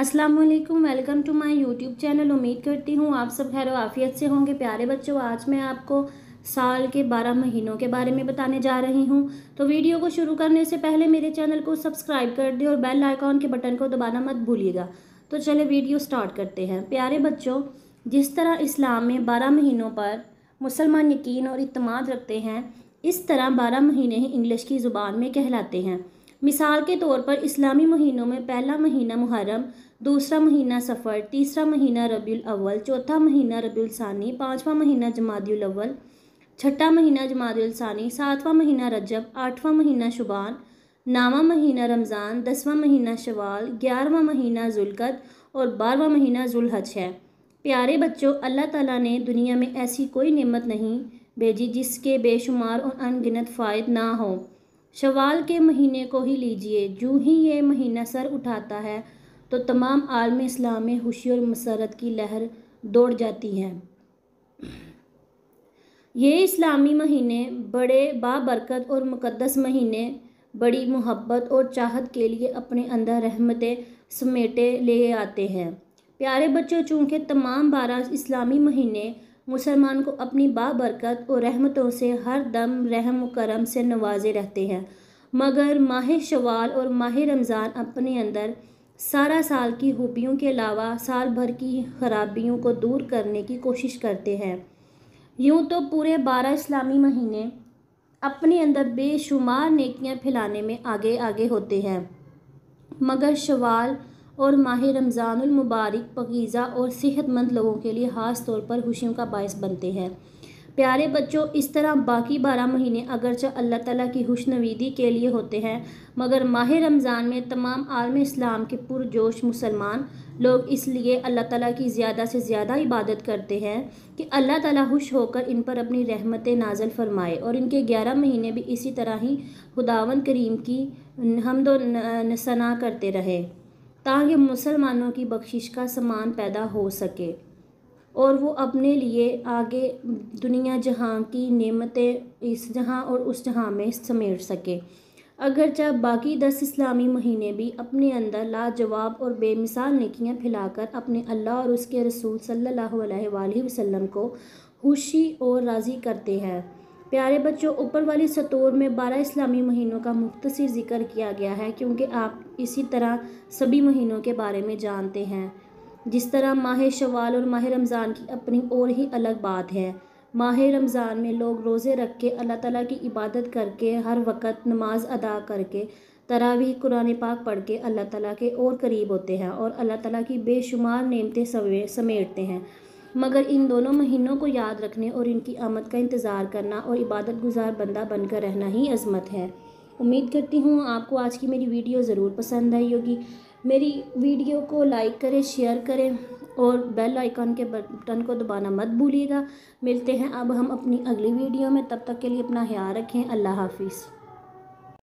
अस्सलाम वालेकुम welcome to my YouTube channel उम्मीद करती हूँ आप सब खैर आफियत से होंगे प्यारे बच्चों आज मैं आपको साल के बारह महीनों के बारे में बताने जा रही हूँ तो वीडियो को शुरू करने से पहले मेरे चैनल को सब्सक्राइब कर दें और बेल आइकॉन के बटन को दबाना मत भूलिएगा तो चले वीडियो स्टार्ट करते हैं प्यारे बच्चों जिस तरह इस्लाम में बारह महीनों पर मुसलमान यकीन और इतमाद रखते हैं इस तरह बारह महीने ही इंग्लिश की ज़ुबान में कहलाते हैं मिसाल के तौर पर इस्लामी महीनों में पहला महीना मुहर्रम दूसरा महीना सफ़र तीसरा महीना रबी अव्वल चौथा महीना रबी सानी पाँचवा महीना जमादिल अव्वल छठा महीना जमादिल सानी सातवां महीना रजब आठवां महीना शुबान नावा महीना रमज़ान दसवां महीना शवाल ग्यारहवा महीना जुलकत और बारहवा महीना जुलहज है प्यारे बच्चों अल्लाह ताला ने दुनिया में ऐसी कोई नेमत नहीं भेजी जिसके बेशुमार और अनगिनत फ़ायद ना हों शवाल के महीने को ही लीजिए जूँ ही ये महीना सर उठाता है तो तमाम आलम इस्लाम में खुशी और मसरत की लहर दौड़ जाती है ये इस्लामी महीने बड़े बाबरकत और मुकदस महीने बड़ी मोहब्बत और चाहत के लिए अपने अंदर रहमतें समेटे ले आते हैं प्यारे बच्चों चूँकि तमाम बारह इस्लामी महीने मुसलमान को अपनी बाबरकत और रहमतों से हर दम रहम करम से नवाजे रहते हैं मगर माह शवाल और माह रमज़ान अपने अंदर सारा साल की खूबियों के अलावा साल भर की खराबियों को दूर करने की कोशिश करते हैं यूँ तो पूरे बारह इस्लामी महीने अपने अंदर बेशुमार नेकियां फैलाने में आगे आगे होते हैं मगर शवाल और माह रमज़ानमबारक पगीज़ा और सेहतमंद लोगों के लिए ख़ास तौर पर खुशियों का बायस बनते हैं प्यारे बच्चों इस तरह बाकी बारह महीने अगरचे अल्लाह ताला की खुशनवीदी के लिए होते हैं मगर माह रमज़ान में तमाम आलम इस्लाम के पुरजोश मुसलमान लोग इसलिए अल्लाह ताला की ज़्यादा से ज़्यादा इबादत करते हैं कि अल्लाह ताला खुश होकर इन पर अपनी रहमत नाजल फरमाए और इनके ग्यारह महीने भी इसी तरह ही खुदावन करीम की हमदो सना करते रहे ताकि मुसलमानों की बख्शिश का समान पैदा हो सके और वो अपने लिए आगे दुनिया जहाँ की नेमतें इस जहाँ और उस जहाँ में समेट सके अगरचा बाकी दस इस्लामी महीने भी अपने अंदर लाजवाब और बेमिसाल नकियाँ फैलाकर अपने अल्लाह और उसके रसूल सल्लल्लाहु अलैहि वसल्लम को खुशी और राज़ी करते हैं प्यारे बच्चों ऊपर वाली सतोर में बारह इस्लामी महीनों का मुख्तर जिक्र किया गया है क्योंकि आप इसी तरह सभी महीनों के बारे में जानते हैं जिस तरह माह शवाल और माह रमज़ान की अपनी और ही अलग बात है माह रमज़ान में लोग रोज़े रख के अल्लाह ताला की इबादत करके हर वक्त नमाज अदा करके तरावी कुरान पाक पढ़ के अल्लाह ताला के और करीब होते हैं और अल्लाह ताला की बेशुमार नेमतें समेटते हैं मगर इन दोनों महीनों को याद रखने और इनकी आमद का इंतज़ार करना और इबादत गुजार बंदा बनकर रहना ही अज़मत है उम्मीद करती हूँ आपको आज की मेरी वीडियो ज़रूर पसंद आई होगी मेरी वीडियो को लाइक करें शेयर करें और बेल आइकन के बटन को दबाना मत भूलिएगा मिलते हैं अब हम अपनी अगली वीडियो में तब तक के लिए अपना ख्याल रखें अल्लाह हाफिज़